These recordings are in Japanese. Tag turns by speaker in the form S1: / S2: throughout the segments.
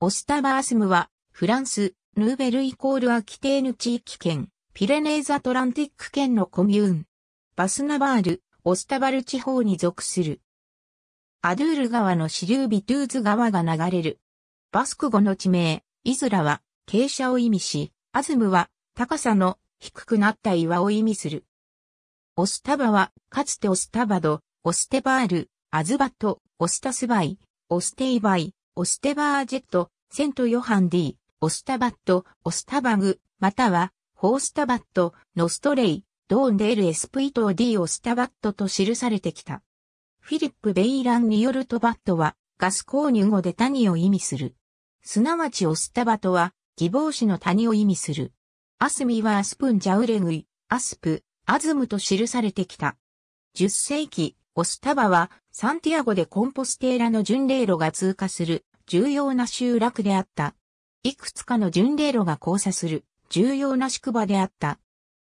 S1: オスタバースムは、フランス、ヌーベルイコールアキテーヌ地域圏、ピレネーズ・アトランティック圏のコミューン。バスナバール、オスタバル地方に属する。アドゥール川の支流ビトゥーズ川が流れる。バスク語の地名、イズラは、傾斜を意味し、アズムは、高さの低くなった岩を意味する。オスタバは、かつてオスタバド、オステバール、アズバト、オスタスバイ、オステイバイ、オステバージェット、セントヨハンディ、オスタバット、オスタバグ、または、ホースタバット、ノストレイ、ドーンデールエスプイトディ・オスタバットと記されてきた。フィリップ・ベイランによるとバットは、ガス購入後で谷を意味する。すなわちオスタバとは、希望子の谷を意味する。アスミはアスプンジャウレグイ、アスプ、アズムと記されてきた。10世紀、オスタバは、サンティアゴでコンポステーラの巡礼路が通過する重要な集落であった。いくつかの巡礼路が交差する重要な宿場であった。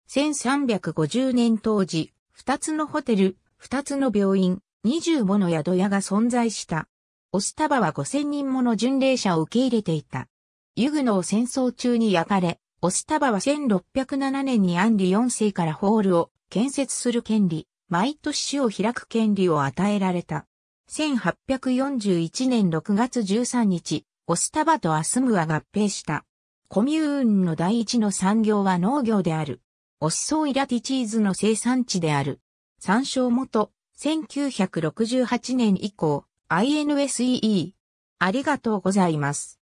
S1: 1350年当時、二つのホテル、二つの病院、二十もの宿屋が存在した。オスタバは五千人もの巡礼者を受け入れていた。ユグノを戦争中に焼かれ、オスタバは1607年にアンリ4世からホールを建設する権利、毎年市を開く権利を与えられた。1841年6月13日、オスタバとアスムは合併した。コミューンの第一の産業は農業である。オッソイラティチーズの生産地である。参照元、1968年以降、INSEE。ありがとうございます。